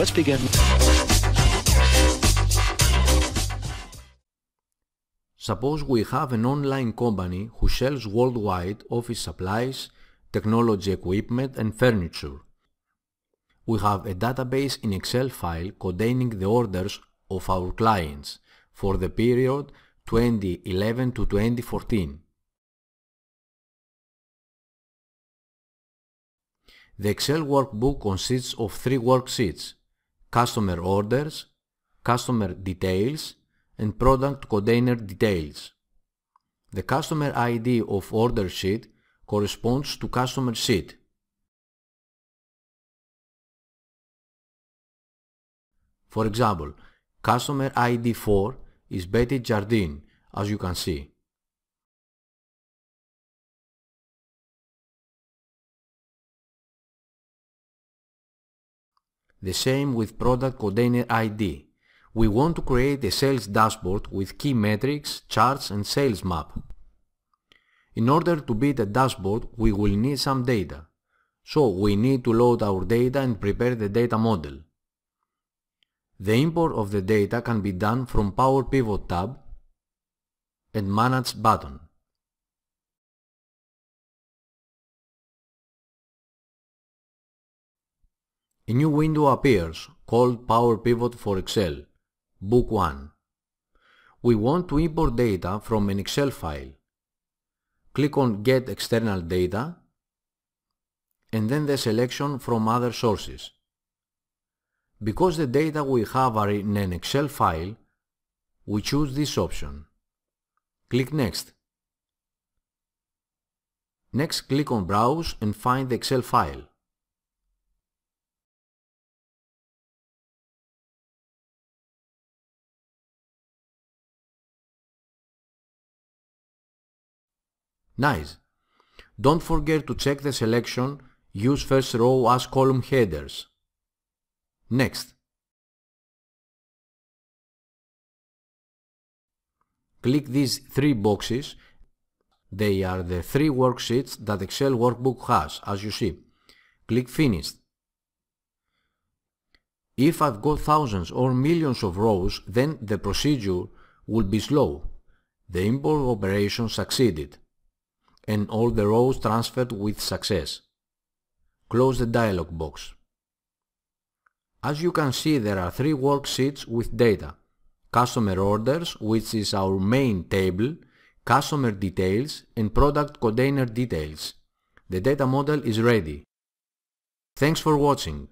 Let's begin. Suppose we have an online company who sells worldwide office supplies, technology equipment and furniture. We have a database in Excel file containing the orders of our clients for the period 2011 to 2014. The Excel workbook consists of three worksheets, customer orders, customer details, and product container details. The customer ID of order sheet corresponds to customer sheet. For example, customer ID 4 is Betty Jardine, as you can see. The same with product container ID. We want to create a sales dashboard with key metrics, charts and sales map. In order to build a dashboard, we will need some data. So we need to load our data and prepare the data model. The import of the data can be done from Power Pivot tab and Manage button. A new window appears, called Power Pivot for Excel, Book 1. We want to import data from an Excel file. Click on Get External Data and then the selection from other sources. Because the data we have are in an Excel file, we choose this option. Click Next. Next click on Browse and find the Excel file. Nice. Don't forget to check the selection Use first row as column headers. Next. Click these three boxes. They are the three worksheets that Excel workbook has, as you see. Click Finished. If I've got thousands or millions of rows, then the procedure will be slow. The import operation succeeded and all the rows transferred with success. Close the dialog box. As you can see there are three worksheets with data. Customer orders, which is our main table, customer details and product container details. The data model is ready. Thanks for watching.